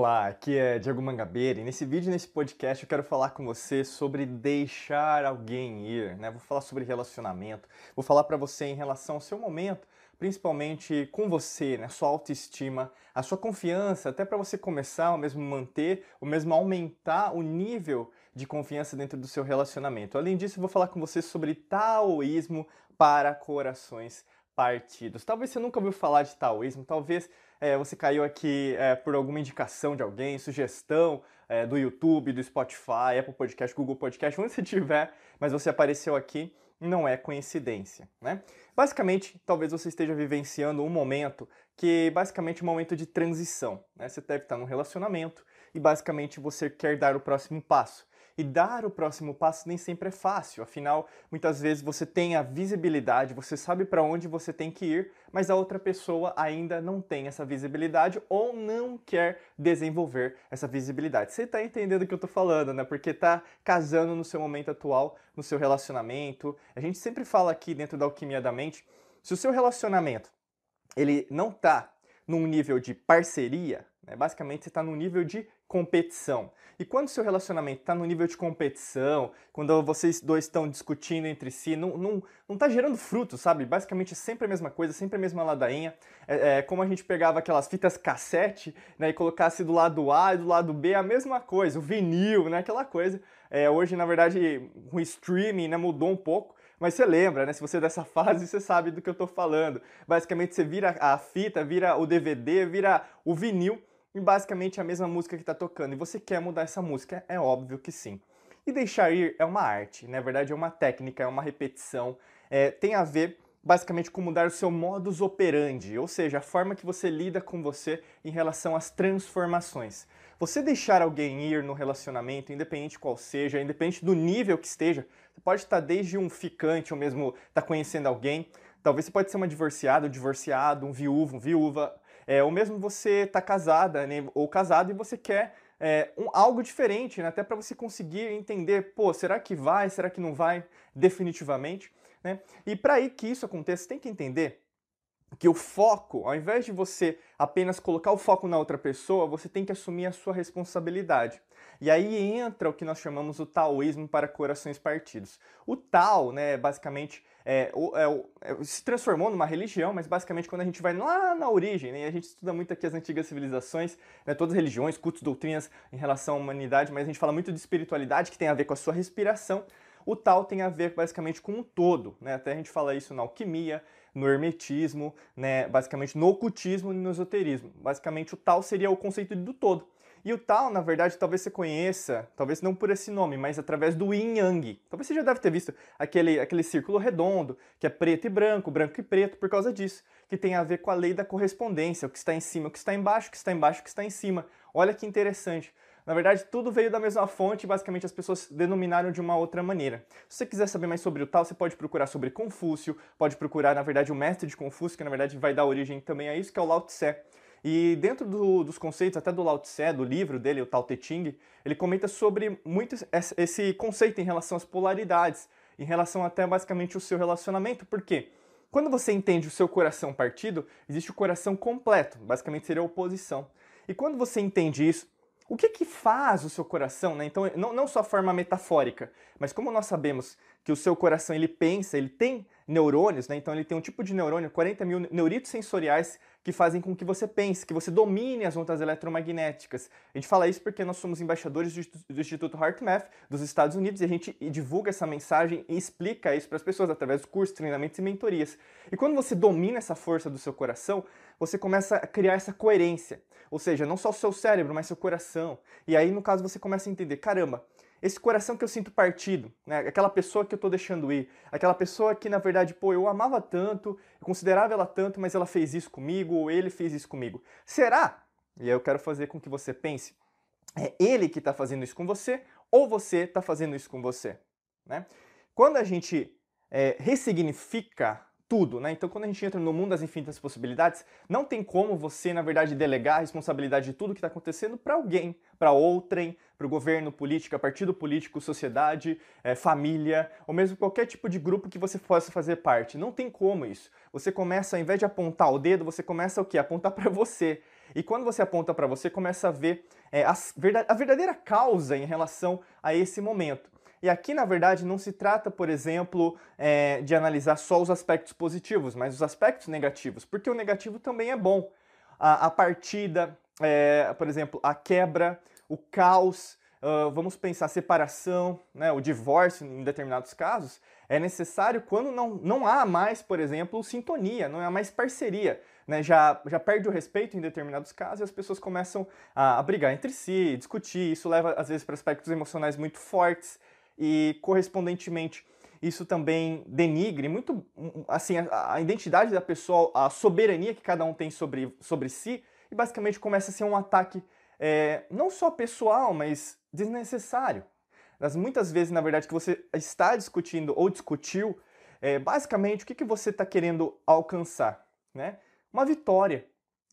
Olá, aqui é Diego Mangabeira e nesse vídeo, nesse podcast, eu quero falar com você sobre deixar alguém ir, né? Vou falar sobre relacionamento, vou falar para você em relação ao seu momento, principalmente com você, né? Sua autoestima, a sua confiança, até para você começar, ou mesmo manter, ou mesmo aumentar o nível de confiança dentro do seu relacionamento. Além disso, vou falar com você sobre taoísmo para corações partidos. Talvez você nunca ouviu falar de taoísmo, talvez é, você caiu aqui é, por alguma indicação de alguém, sugestão é, do YouTube, do Spotify, Apple Podcast, Google Podcast, onde você tiver, mas você apareceu aqui, não é coincidência, né? Basicamente, talvez você esteja vivenciando um momento que basicamente é um momento de transição, né? Você deve estar num relacionamento e basicamente você quer dar o próximo passo. E dar o próximo passo nem sempre é fácil, afinal, muitas vezes você tem a visibilidade, você sabe para onde você tem que ir, mas a outra pessoa ainda não tem essa visibilidade ou não quer desenvolver essa visibilidade. Você está entendendo o que eu estou falando, né? Porque está casando no seu momento atual, no seu relacionamento. A gente sempre fala aqui dentro da alquimia da mente, se o seu relacionamento ele não está num nível de parceria, né? basicamente você está num nível de competição. E quando seu relacionamento está no nível de competição, quando vocês dois estão discutindo entre si, não, não, não tá gerando fruto, sabe? Basicamente é sempre a mesma coisa, sempre a mesma ladainha. É, é, como a gente pegava aquelas fitas cassete né, e colocasse do lado A e do lado B a mesma coisa, o vinil, né, aquela coisa. É, hoje, na verdade, o streaming né, mudou um pouco, mas você lembra, né? Se você é dessa fase, você sabe do que eu estou falando. Basicamente, você vira a fita, vira o DVD, vira o vinil e basicamente a mesma música que está tocando. E você quer mudar essa música? É óbvio que sim. E deixar ir é uma arte, na né, é verdade é uma técnica, é uma repetição, é, tem a ver basicamente com mudar o seu modus operandi, ou seja, a forma que você lida com você em relação às transformações. Você deixar alguém ir no relacionamento, independente qual seja, independente do nível que esteja, você pode estar tá desde um ficante ou mesmo estar tá conhecendo alguém, talvez você pode ser uma divorciada, um divorciado, um viúvo, um viúva, é, ou mesmo você está casada né, ou casado e você quer é, um, algo diferente, né, até para você conseguir entender, pô, será que vai, será que não vai definitivamente? Né? E para que isso aconteça, tem que entender que o foco, ao invés de você apenas colocar o foco na outra pessoa, você tem que assumir a sua responsabilidade. E aí entra o que nós chamamos o taoísmo para corações partidos. O Tao, né, basicamente, é, é, é, se transformou numa religião, mas basicamente quando a gente vai lá na origem, né, e a gente estuda muito aqui as antigas civilizações, né, todas as religiões, cultos, doutrinas em relação à humanidade, mas a gente fala muito de espiritualidade, que tem a ver com a sua respiração. O tal tem a ver basicamente com o todo, né? Até a gente fala isso na alquimia, no hermetismo, né? Basicamente no ocultismo e no esoterismo. Basicamente o tal seria o conceito do todo. E o Tao, na verdade, talvez você conheça, talvez não por esse nome, mas através do Yin Yang. Talvez você já deve ter visto aquele, aquele círculo redondo, que é preto e branco, branco e preto, por causa disso, que tem a ver com a lei da correspondência, o que está em cima, o que está embaixo, o que está embaixo, o que está em cima. Olha que interessante. Na verdade, tudo veio da mesma fonte e basicamente as pessoas denominaram de uma outra maneira. Se você quiser saber mais sobre o tal, você pode procurar sobre Confúcio, pode procurar, na verdade, o mestre de Confúcio, que na verdade vai dar origem também a isso, que é o Lao Tse. E dentro do, dos conceitos, até do Lao Tse, do livro dele, o Tao Te Ching, ele comenta sobre muito esse conceito em relação às polaridades, em relação até basicamente o seu relacionamento, porque quando você entende o seu coração partido, existe o coração completo, basicamente seria a oposição. E quando você entende isso, o que, que faz o seu coração, né? Então, não, não só a forma metafórica, mas como nós sabemos que o seu coração ele pensa, ele tem neurônios, né? Então ele tem um tipo de neurônio, 40 mil neuritos sensoriais que fazem com que você pense, que você domine as ondas eletromagnéticas. A gente fala isso porque nós somos embaixadores do Instituto HeartMath dos Estados Unidos e a gente divulga essa mensagem e explica isso para as pessoas através de cursos, treinamentos e mentorias. E quando você domina essa força do seu coração, você começa a criar essa coerência. Ou seja, não só o seu cérebro, mas seu coração. E aí, no caso, você começa a entender, caramba, esse coração que eu sinto partido, né? Aquela pessoa que eu tô deixando ir, aquela pessoa que na verdade, pô, eu amava tanto, eu considerava ela tanto, mas ela fez isso comigo ou ele fez isso comigo. Será? E aí eu quero fazer com que você pense, é ele que está fazendo isso com você ou você está fazendo isso com você, né? Quando a gente é, ressignifica tudo, né? Então, quando a gente entra no mundo das infinitas possibilidades, não tem como você, na verdade, delegar a responsabilidade de tudo que está acontecendo para alguém, para outrem, para o governo, política, partido político, sociedade, é, família, ou mesmo qualquer tipo de grupo que você possa fazer parte. Não tem como isso. Você começa, ao invés de apontar o dedo, você começa o quê? Apontar para você. E quando você aponta para você, começa a ver é, eh, a, a verdadeira causa em relação a esse momento. E aqui, na verdade, não se trata, por exemplo, é, de analisar só os aspectos positivos, mas os aspectos negativos, porque o negativo também é bom. A, a partida, é, por exemplo, a quebra, o caos, uh, vamos pensar separação, né, o divórcio em determinados casos, é necessário quando não, não há mais, por exemplo, sintonia, não há mais parceria. Né, já, já perde o respeito em determinados casos e as pessoas começam a, a brigar entre si, discutir, isso leva às vezes para aspectos emocionais muito fortes e, correspondentemente, isso também denigre muito assim a, a, identidade da pessoa, a soberania que cada um tem sobre, sobre si, e basicamente começa a ser um ataque é, não só pessoal, mas desnecessário. Das muitas vezes, na verdade, que você está discutindo ou discutiu, é, basicamente o que, que você está querendo alcançar, né? Uma vitória,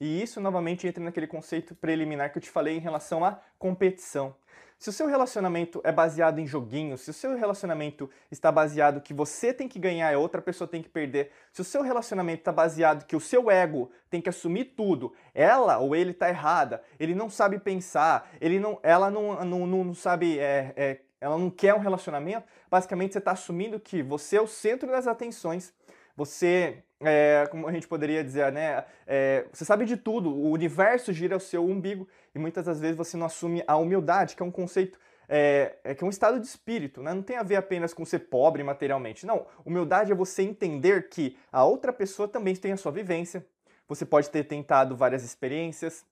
e isso novamente entra naquele conceito preliminar que eu te falei em relação à competição. Se o seu relacionamento é baseado em joguinhos, se o seu relacionamento está baseado que você tem que ganhar e outra pessoa tem que perder, se o seu relacionamento está baseado que o seu ego tem que assumir tudo, ela ou ele está errada, ele não sabe pensar, ele não, ela não, não, não, não sabe é, é, ela não quer um relacionamento, basicamente você está assumindo que você é o centro das atenções, você é, como a gente poderia dizer, né? É, você sabe de tudo, o universo gira ao seu umbigo e muitas das vezes você não assume a humildade, que é um conceito, é, é, que é um estado de espírito, né? Não tem a ver apenas com ser pobre materialmente. Não, humildade é você entender que a outra pessoa também tem a sua vivência. Você pode ter tentado várias experiências,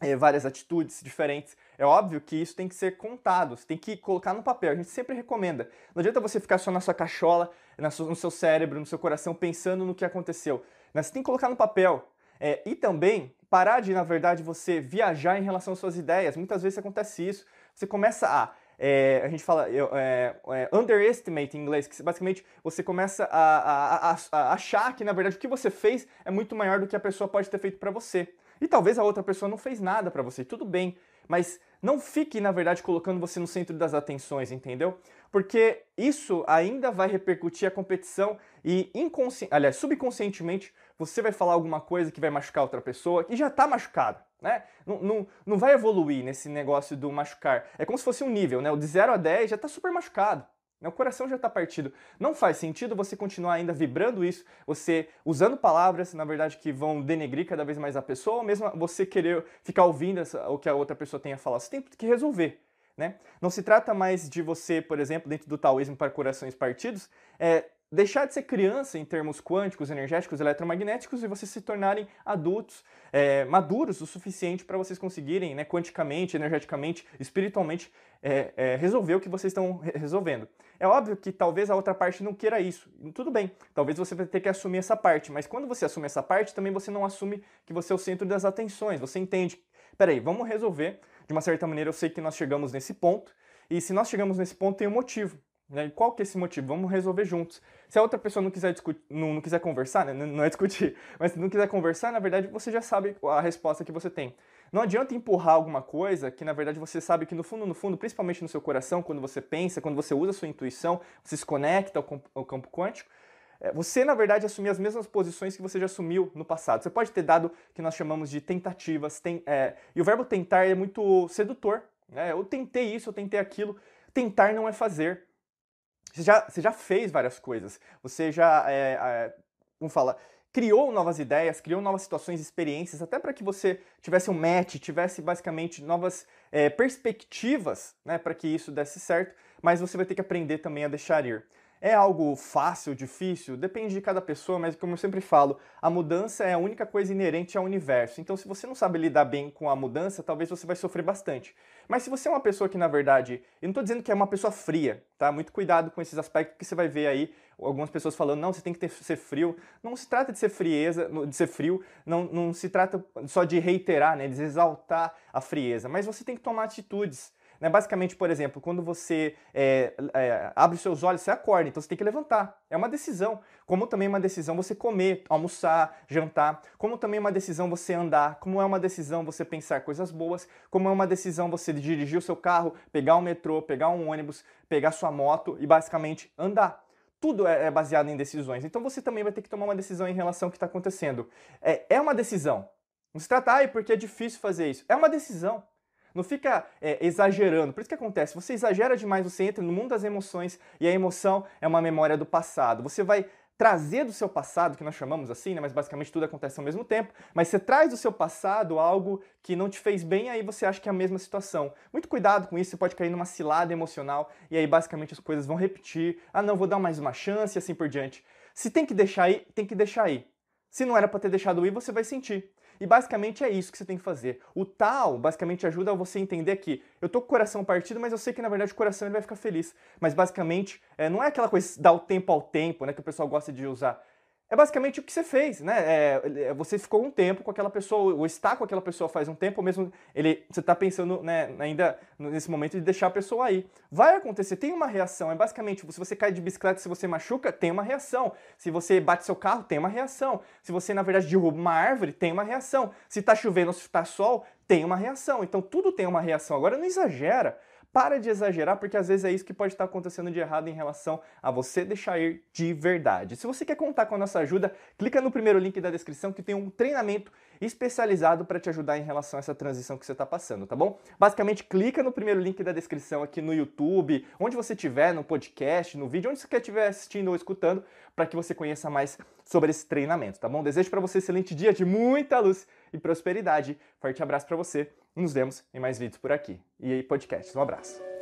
é, várias atitudes diferentes. É óbvio que isso tem que ser contado, você tem que colocar no papel. A gente sempre recomenda. Não adianta você ficar só na sua cachola, na sua, no seu cérebro, no seu coração, pensando no que aconteceu. Mas né? você tem que colocar no papel. É, e também parar de, na verdade, você viajar em relação às suas ideias. Muitas vezes acontece isso. Você começa a. É, a gente fala é, é, underestimate em inglês, que basicamente você começa a, a, a, a achar que, na verdade, o que você fez é muito maior do que a pessoa pode ter feito para você. E talvez a outra pessoa não fez nada para você, tudo bem, mas não fique, na verdade, colocando você no centro das atenções, entendeu? Porque isso ainda vai repercutir a competição e inconsci... aliás, subconscientemente você vai falar alguma coisa que vai machucar outra pessoa e já está machucado, né? Não, não, não vai evoluir nesse negócio do machucar. É como se fosse um nível, né? O de 0 a 10 já está super machucado. Né, o coração já está partido. Não faz sentido você continuar ainda vibrando isso, você usando palavras, na verdade, que vão denegrir cada vez mais a pessoa, ou mesmo você querer ficar ouvindo essa, o que a outra pessoa tem a falar. Você tem que resolver. Né? Não se trata mais de você, por exemplo, dentro do taoísmo para corações partidos, é, deixar de ser criança em termos quânticos, energéticos, eletromagnéticos e vocês se tornarem adultos é, maduros o suficiente para vocês conseguirem, né, quanticamente, energeticamente, espiritualmente, é, é, resolver o que vocês estão resolvendo. É óbvio que talvez a outra parte não queira isso. Tudo bem, talvez você vai ter que assumir essa parte, mas quando você assume essa parte, também você não assume que você é o centro das atenções. Você entende, peraí, vamos resolver. De uma certa maneira, eu sei que nós chegamos nesse ponto, e se nós chegamos nesse ponto, tem um motivo. Né? E qual que é esse motivo? Vamos resolver juntos. Se a outra pessoa não quiser, discutir, não, não quiser conversar, né? não, não é discutir, mas se não quiser conversar, na verdade você já sabe a resposta que você tem. Não adianta empurrar alguma coisa que na verdade você sabe que no fundo, no fundo, principalmente no seu coração, quando você pensa, quando você usa a sua intuição, você se conecta ao, ao campo quântico, é, você, na verdade, assumir as mesmas posições que você já assumiu no passado. Você pode ter dado que nós chamamos de tentativas. Tem, é, e o verbo tentar é muito sedutor. Né? Eu tentei isso, eu tentei aquilo. Tentar não é fazer. Você já, você já fez várias coisas. Você já, é, eh, é, eh, vamos falar, criou novas ideias, criou novas situações, experiências, até para que você tivesse um match, tivesse basicamente novas é, perspectivas, né, para que isso desse certo. Mas você vai ter que aprender também a deixar ir. É algo fácil, difícil? Depende de cada pessoa, mas como eu sempre falo, a mudança é a única coisa inerente ao universo. Então, se você não sabe lidar bem com a mudança, talvez você vai sofrer bastante. Mas se você é uma pessoa que, na verdade, eu não estou dizendo que é uma pessoa fria, tá? Muito cuidado com esses aspectos que você vai ver aí algumas pessoas falando, não, você tem que ter, ser frio. Não se trata de ser frieza, de ser frio, não, não se trata só de reiterar, né? De exaltar a frieza, mas você tem que tomar atitudes né? Basicamente, por exemplo, quando você é, é, abre os seus olhos, você acorda, então você tem que levantar. É uma decisão. Como também é uma decisão você comer, almoçar, jantar. Como também é uma decisão você andar. Como é uma decisão você pensar coisas boas. Como é uma decisão você dirigir o seu carro, pegar o um metrô, pegar um ônibus, pegar sua moto e basicamente andar tudo é, é baseado em decisões. Então você também vai ter que tomar uma decisão em relação ao que está acontecendo. É, é uma decisão. Não se trata, ah, porque é difícil fazer isso. É uma decisão. Não fica é, exagerando. Por isso que acontece, você exagera demais, você entra no mundo das emoções e a emoção é uma memória do passado. Você vai trazer do seu passado, que nós chamamos assim, né, mas basicamente tudo acontece ao mesmo tempo, mas você traz do seu passado algo que não te fez bem, aí você acha que é a mesma situação. Muito cuidado com isso, você pode cair numa cilada emocional e aí basicamente as coisas vão repetir. Ah, não, vou dar mais uma chance e assim por diante. Se tem que deixar aí, tem que deixar aí. Se não era para ter deixado ir, você vai sentir. E basicamente é isso que você tem que fazer. O tal basicamente ajuda você a entender que eu tô com o coração partido, mas eu sei que na verdade o coração ele vai ficar feliz. Mas basicamente é, não é aquela coisa dar o tempo ao tempo, né, que o pessoal gosta de usar é basicamente o que você fez, né? É, é você ficou um tempo com aquela pessoa, ou está com aquela pessoa faz um tempo, ou mesmo ele, você está pensando né, ainda nesse momento de deixar a pessoa aí. Vai acontecer, tem uma reação. É basicamente, se você cai de bicicleta, se você machuca, tem uma reação. Se você bate seu carro, tem uma reação. Se você, na verdade, derruba uma árvore, tem uma reação. Se está chovendo ou se está sol, tem uma reação. Então tudo tem uma reação. Agora não exagera para de exagerar, porque às vezes é isso que pode estar acontecendo de errado em relação a você deixar ir de verdade. Se você quer contar com a nossa ajuda, clica no primeiro link da descrição que tem um treinamento especializado para te ajudar em relação a essa transição que você está passando, tá bom? Basicamente, clica no primeiro link da descrição aqui no YouTube, onde você estiver, no podcast, no vídeo, onde você estiver assistindo ou escutando, para que você conheça mais sobre esse treinamento, tá bom? Desejo para você um excelente dia de muita luz e prosperidade. Forte abraço para você nos vemos em mais vídeos por aqui. E aí, podcasts. Um abraço.